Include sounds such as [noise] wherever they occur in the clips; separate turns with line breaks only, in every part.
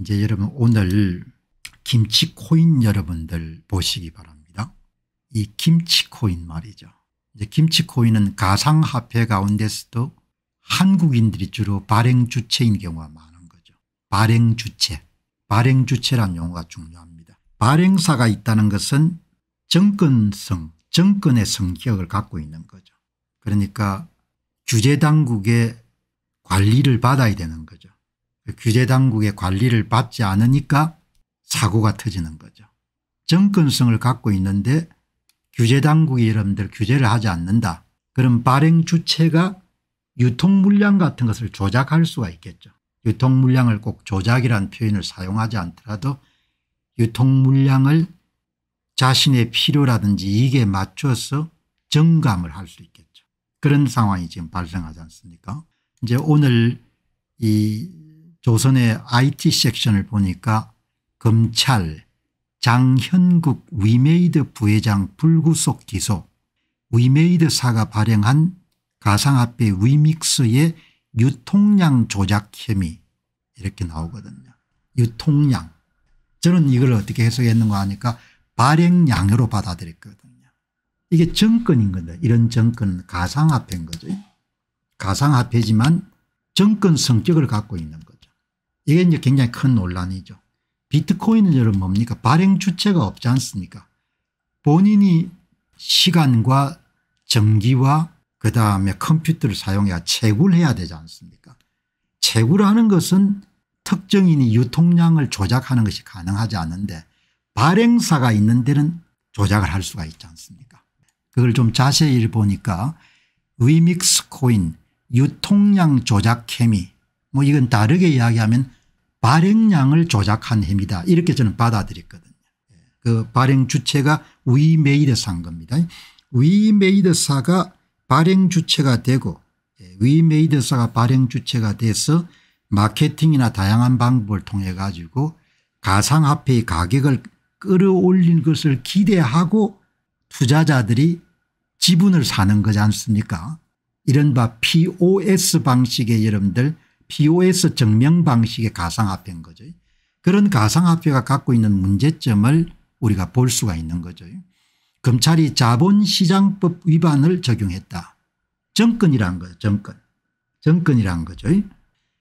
이제 여러분 오늘 김치 코인 여러분들 보시기 바랍니다. 이 김치 코인 말이죠. 이제 김치 코인은 가상화폐 가운데서도 한국인들이 주로 발행 주체인 경우가 많은 거죠. 발행 주체. 발행 주체란 용어가 중요합니다. 발행사가 있다는 것은 정권성, 정권의 성격을 갖고 있는 거죠. 그러니까 규제당국의 관리를 받아야 되는 거죠. 그 규제당국의 관리를 받지 않으니까 사고가 터지는 거죠. 정권성을 갖고 있는데 규제당국이 여러분들 규제를 하지 않는다. 그럼 발행 주체가 유통물량 같은 것을 조작할 수가 있겠죠. 유통물량을 꼭 조작이란 표현을 사용하지 않더라도 유통물량을 자신의 필요라든지 이익에 맞춰서 정감을 할 수 있겠죠. 그런 상황이 지금 발생하지 않습니까 이제 오늘 이 조선의 IT 섹션을 보니까 검찰 장현국 위메이드 부회장 불구속 기소 위메이드사가 발행한 가상화폐 위믹스의 유통량 조작 혐의 이렇게 나오거든요. 유통량. 저는 이걸 어떻게 해석했는가 하니까 발행량으로 받아들였거든요. 이게 정권인 건데 이런 정권은 가상화폐인 거죠. 가상화폐지만 정권 성격을 갖고 있는 거죠. 이게 이제 굉장히 큰 논란이죠. 비트코인은 여러분 뭡니까 발행 주체가 없지 않습니까 본인이 시간과 전기와 그다음에 컴퓨터를 사용해야 채굴 해야 되지 않습니까 채굴하는 것은 특정인이 유통량을 조작하는 것이 가능하지 않은데 발행사가 있는 데는 조작을 할 수가 있지 않습니까 그걸 좀 자세히 보니까 위믹스 코인 유통량 조작 케미 뭐 이건 다르게 이야기하면 발행량을 조작한 행위다 이렇게 저는 받아들였거든요. 예. 그 발행 주체가 위메이드사 겁니다. 위메이드사가 발행 주체가 되고 예, 위메이드사가 발행 주체가 돼서 마케팅이나 다양한 방법을 통해 가지고 가상화폐의 가격을 끌어올린 것을 기대하고 투자자들이 지분을 사는 거지 않습니까 이른바 POS 방식의 여러분들 POS 증명 방식의 가상화폐인 거죠. 그런 가상화폐가 갖고 있는 문제점을 우리가 볼 수가 있는 거죠. 검찰이 자본시장법 위반을 적용했다. 정권이란 거예 정권. 정권이란 거죠.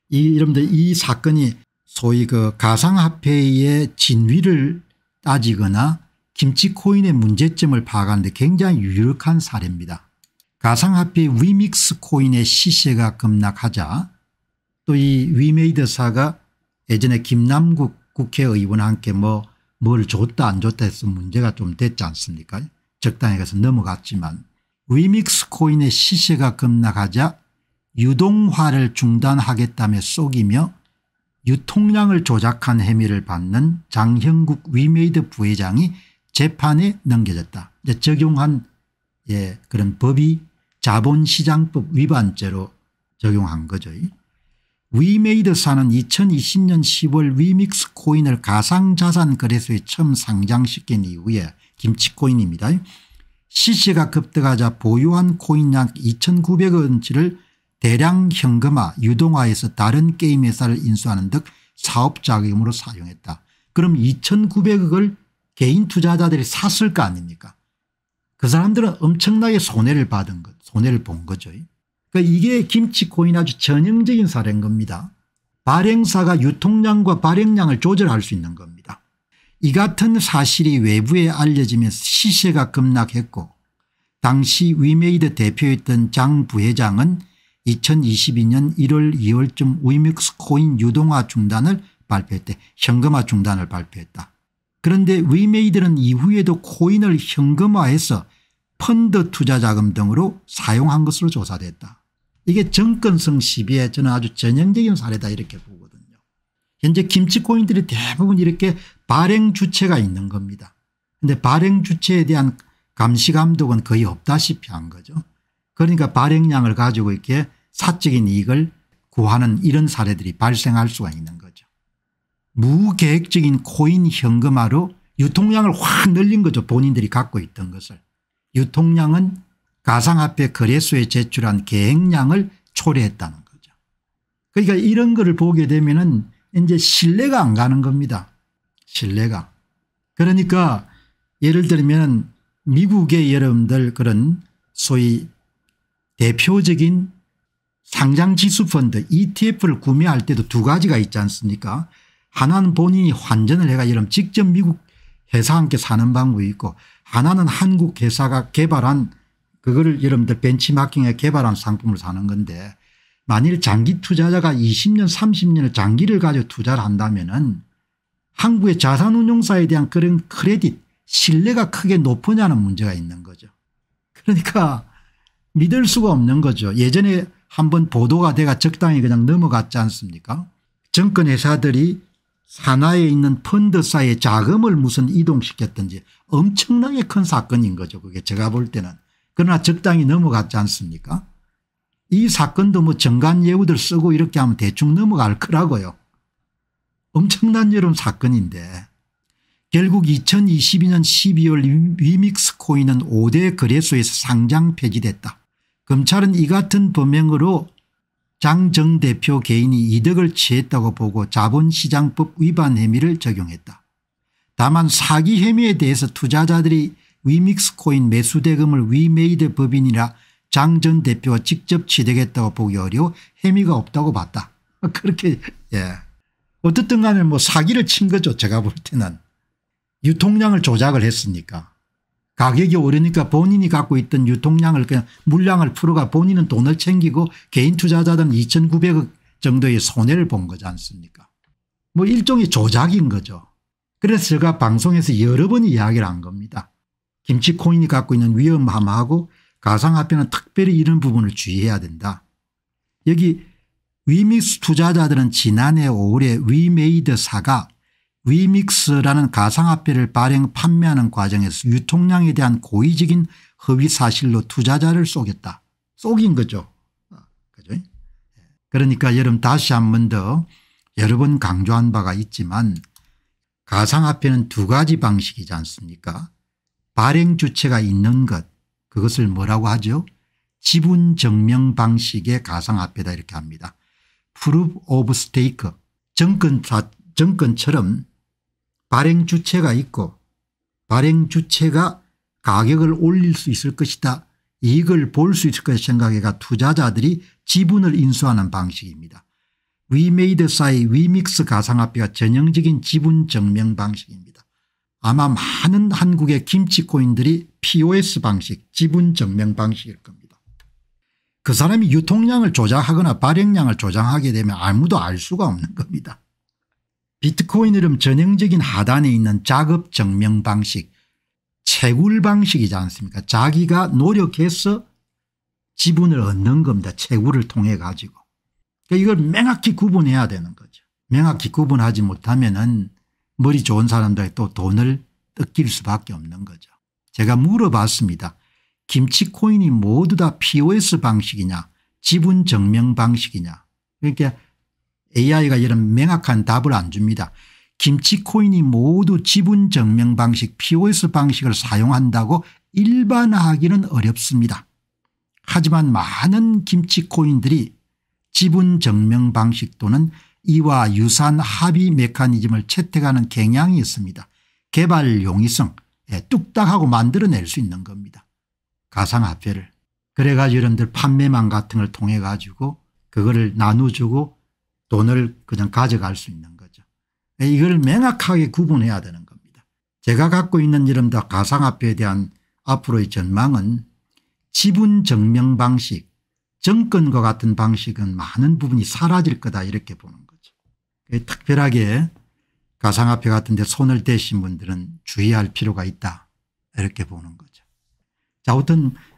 이, 여러분들 이 사건이 소위 그 가상화폐의 진위를 따지거나 김치코인의 문제점을 파악하는데 굉장히 유력한 사례입니다. 가상화폐 위믹스 코인의 시세가 급락하자 또이 위메이드사가 예전에 김남국 국회의원 함께 뭐 뭘 줬다 안 줬다 해서 문제가 좀 됐지 않습니까 적당히 가서 넘어갔지만 위믹스 코인의 시세가 급락하자 유동화를 중단하겠다며 속이며 유통량을 조작한 혐의를 받는 장형국 위메이드 부회장이 재판에 넘겨졌다. 이제 적용한 예, 그런 법이 자본시장법 위반죄로 적용한 거죠. 위메이드사는 2020년 10월 위믹스 코인을 가상자산 거래소에 처음 상장시킨 이후에 김치코인입니다. 시세가 급등하자 보유한 코인 약 2,900원치를 대량 현금화 유동화해서 다른 게임 회사를 인수하는 등 사업자금으로 사용했다. 그럼 2,900억을 개인 투자자들이 샀을 거 아닙니까 그 사람들은 엄청나게 손해를 받은 것 손해를 본 거죠. 그러니까 이게 김치코인 아주 전형적인 사례인 겁니다. 발행사가 유통량과 발행량을 조절할 수 있는 겁니다. 이 같은 사실이 외부에 알려지면서 시세가 급락했고 당시 위메이드 대표였던 장 부회장은 2022년 1월 2월쯤 위믹스 코인 유동화 중단을 발표했대 현금화 중단을 발표했다. 그런데 위메이드는 이후에도 코인을 현금화해서 펀드 투자 자금 등으로 사용한 것으로 조사됐다. 이게 정권성 시비에 저는 아주 전형적인 사례다 이렇게 보거든요. 현재 김치 코인들이 대부분 이렇게 발행 주체가 있는 겁니다. 근데 발행 주체에 대한 감시 감독은 거의 없다시피 한 거죠. 그러니까 발행량을 가지고 이렇게 사적인 이익을 구하는 이런 사례들이 발생할 수가 있는 거죠. 무계획적인 코인 현금화로 유통량을 확 늘린 거죠. 본인들이 갖고 있던 것을. 유통량은 가상화폐 거래소에 제출한 계획량을 초래했다는 거죠. 그러니까 이런 거 보게 되면 은 이제 신뢰가 안 가는 겁니다. 신뢰가. 그러니까 예를 들면 미국의 여러분들 그런 소위 대표적인 상장지수펀드 ETF를 구매할 때도 두 가지가 있지 않습니까 하나는 본인이 환전을 해가 여러분 직접 미국 회사와 함께 사는 방법이 있고 하나는 한국 회사가 개발한 그거를 여러분들 벤치마킹에 개발한 상품을 사는 건데 만일 장기 투자자가 20년 3 0년을 장기를 가지고 투자를 한다면 은 한국의 자산운용사에 대한 그런 크레딧 신뢰가 크게 높으냐는 문제가 있는 거죠. 그러니까 믿을 수가 없는 거죠. 예전에 한번 보도가 돼가 적당히 그냥 넘어갔지 않습니까 정권 회사들이 산하에 있는 펀드사의 자금을 무슨 이동시켰든지 엄청나게 큰 사건인 거죠. 그게 제가 볼 때는 그러나 적당히 넘어갔지 않습니까 이 사건도 뭐 정관 예우들 쓰고 이렇게 하면 대충 넘어갈 거라고요. 엄청난 여름 사건인데 결국 2022년 12월 위믹스 코인은 5대 거래소에서 상장 폐지됐다. 검찰은 이 같은 범행으로 장정 대표 개인이 이득을 취했다고 보고 자본시장법 위반 혐의를 적용했다. 다만 사기 혐의에 대해서 투자자들이 위믹스코인 매수대금을 위메이드 법인이라 장전 대표와 직접 취득했다고 보기 어려워 혐의가 없다고 봤다. [laughs] 그렇게 예. 어떻든 간에 뭐 사기를 친 거죠 제가 볼 때는. 유통량을 조작을 했으니까. 가격이 오르니까 본인이 갖고 있던 유통량을 그냥 물량을 풀어가 본인은 돈을 챙기고 개인 투자자들 2900억 정도의 손해를 본 거지 않습니까 뭐 일종의 조작인 거죠. 그래서 제가 방송에서 여러 번 이야기를 한 겁니다. 김치코인이 갖고 있는 위험함하고 가상화폐는 특별히 이런 부분을 주의해야 된다. 여기 위믹스 투자자들은 지난해 5월에 위메이드사가 위믹스라는 가상화폐를 발행 판매하는 과정에서 유통량에 대한 고의적인 허위 사실로 투자자를 속였다. 속인 거죠. 아, 그죠? 예. 그러니까 여러분 다시 한 번 더 여러 번 강조한 바가 있지만 가상화폐는 두 가지 방식이지 않습니까 발행 주체가 있는 것 그것을 뭐라고 하죠 지분 증명 방식의 가상화폐다 이렇게 합니다. proof of stake 정권, 정권처럼 발행 주체가 있고 발행 주체가 가격을 올릴 수 있을 것이다 이익을 볼 수 있을 것이다 생각해가 투자자들이 지분을 인수하는 방식입니다. 위메이드사의 위믹스 가상화폐가 전형적인 지분 증명 방식입니다. 아마 많은 한국의 김치코인들이 POS 방식 지분 증명 방식일 겁니다. 그 사람이 유통량을 조작하거나 발행량을 조장하게 되면 아무도 알 수가 없는 겁니다. 비트코인 이름 전형적인 하단에 있는 작업 증명 방식 채굴 방식이지 않습니까 자기가 노력해서 지분을 얻는 겁니다. 채굴을 통해 가지고. 그러니까 이걸 명확히 구분해야 되는 거죠. 명확히 구분하지 못하면 은 머리 좋은 사람들이 또 돈을 뜯길 수밖에 없는 거죠. 제가 물어봤습니다. 김치 코인이 모두 다 POS 방식이냐 지분 증명 방식이냐 그러니까 AI가 이런 명확한 답을 안 줍니다. 김치 코인이 모두 지분 증명 방식 POS 방식을 사용한다고 일반화하기는 어렵습니다. 하지만 많은 김치 코인들이 지분 증명 방식 또는 이와 유사한 합의 메커니즘을 채택하는 경향이 있습니다. 개발 용이성 예, 뚝딱하고 만들어낼 수 있는 겁니다. 가상화폐를. 그래가지고 여러분들 판매망 같은 걸 통해 가지고 그거를 나눠주고 돈을 그냥 가져갈 수 있는 거죠. 이걸 명확하게 구분해야 되는 겁니다. 제가 갖고 있는 여러분들 가상화폐에 대한 앞으로의 전망은 지분 증명 방식 정권과 같은 방식은 많은 부분이 사라질 거다 이렇게 보는 겁니다. 그 특별하게 가상화폐 같은 데 손을 대신 분들은 주의할 필요가 있다 이렇게 보는 거죠. 자아무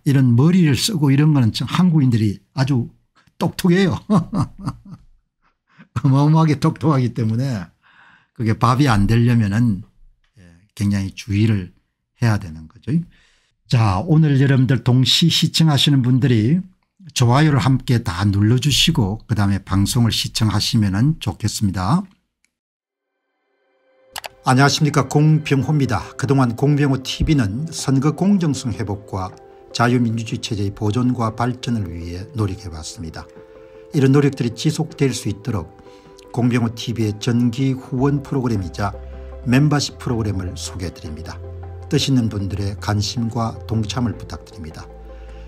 이런 머리를 쓰고 이런 거는 한국인들이 아주 똑똑해요. [laughs] 어마어마하게 똑똑하기 때문에 그게 밥이 안 되려면 은 예, 굉장히 주의를 해야 되는 거죠. 자 오늘 여러분들 동시 시청하시는 분들이 좋아요를 함께 다 눌러주시고 그다음에 방송을 시청하시면 좋겠습니다. 안녕하십니까 공병호입니다. 그동안 공병호 tv는 선거 공정성 회복과 자유민주주의 체제의 보존과 발전을 위해 노력해왔습니다. 이런 노력들이 지속될 수 있도록 공병호 tv의 전기 후원 프로그램이자 멤버십 프로그램을 소개해드립니다. 뜻 있는 분들의 관심과 동참을 부탁드립니다.